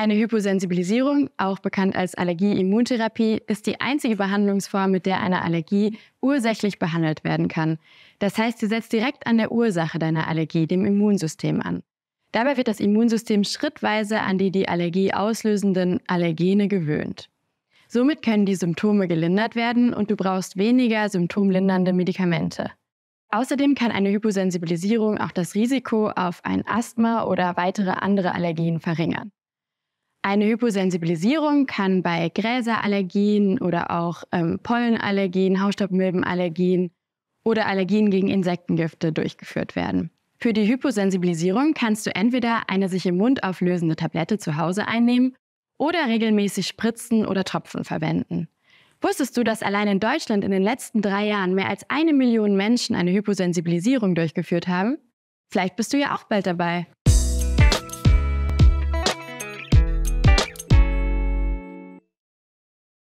Eine Hyposensibilisierung, auch bekannt als Allergie-Immuntherapie, ist die einzige Behandlungsform, mit der eine Allergie ursächlich behandelt werden kann. Das heißt, sie setzt direkt an der Ursache deiner Allergie, dem Immunsystem, an. Dabei wird das Immunsystem schrittweise an die die Allergie auslösenden Allergene gewöhnt. Somit können die Symptome gelindert werden und du brauchst weniger symptomlindernde Medikamente. Außerdem kann eine Hyposensibilisierung auch das Risiko auf ein Asthma oder weitere andere Allergien verringern. Eine Hyposensibilisierung kann bei Gräserallergien oder auch ähm, Pollenallergien, Hausstaubmilbenallergien oder Allergien gegen Insektengifte durchgeführt werden. Für die Hyposensibilisierung kannst du entweder eine sich im Mund auflösende Tablette zu Hause einnehmen oder regelmäßig Spritzen oder Tropfen verwenden. Wusstest du, dass allein in Deutschland in den letzten drei Jahren mehr als eine Million Menschen eine Hyposensibilisierung durchgeführt haben? Vielleicht bist du ja auch bald dabei.